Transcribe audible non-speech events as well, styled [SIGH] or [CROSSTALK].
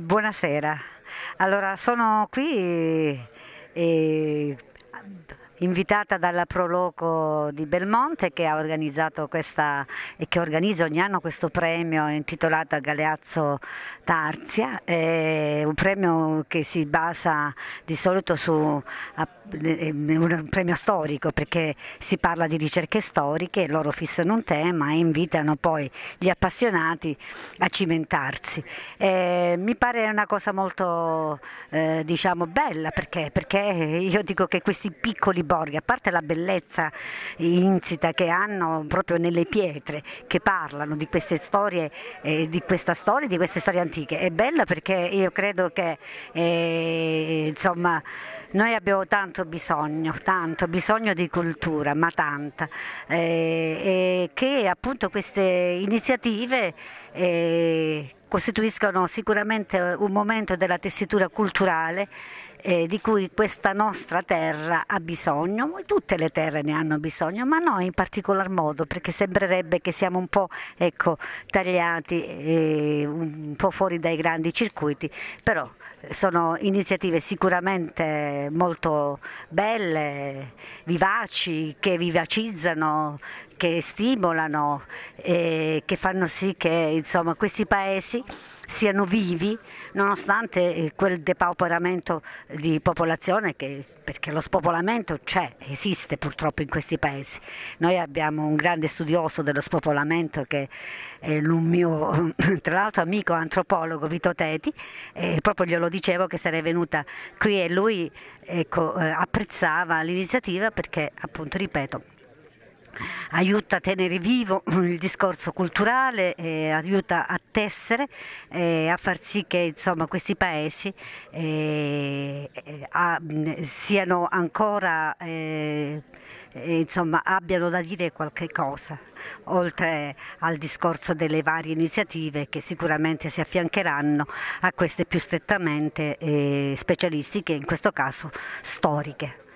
buonasera. Allora, sono qui e eh, invitata dalla Proloco di Belmonte che ha organizzato questa e che organizza ogni anno questo premio intitolato a Galeazzo Tarzia, è un premio che si basa di solito su un premio storico perché si parla di ricerche storiche, loro fissano un tema e invitano poi gli appassionati a cimentarsi. E mi pare una cosa molto eh, diciamo bella perché, perché io dico che questi piccoli borghi, a parte la bellezza insita che hanno proprio nelle pietre che parlano di queste storie, eh, di questa storia, di queste storie antiche, è bella perché io credo che eh, insomma noi abbiamo tanto bisogno, tanto bisogno di cultura, ma tanta, eh, eh, che appunto queste iniziative eh, costituiscono sicuramente eh, un momento della tessitura culturale eh, di cui questa nostra terra ha bisogno, tutte le terre ne hanno bisogno, ma noi in particolar modo perché sembrerebbe che siamo un po' ecco, tagliati, eh, un po' fuori dai grandi circuiti, però eh, sono iniziative sicuramente molto belle, vivaci, che vivacizzano, che stimolano, eh, che fanno sì che insomma, questi paesi siano vivi nonostante eh, quel depauperamento di popolazione che, perché lo spopolamento c'è, esiste purtroppo in questi paesi. Noi abbiamo un grande studioso dello spopolamento che è un mio [LAUGHS] tra l'altro amico antropologo Vito Teti e proprio glielo dicevo che sarei venuta qui e lui ecco, eh, apprezzava l'iniziativa perché appunto ripeto aiuta a tenere vivo il discorso culturale, eh, aiuta a tessere, eh, a far sì che insomma, questi paesi eh, eh a, siano ancora, eh, eh, insomma, abbiano da dire qualche cosa, oltre al discorso delle varie iniziative che sicuramente si affiancheranno a queste più strettamente specialistiche, in questo caso storiche.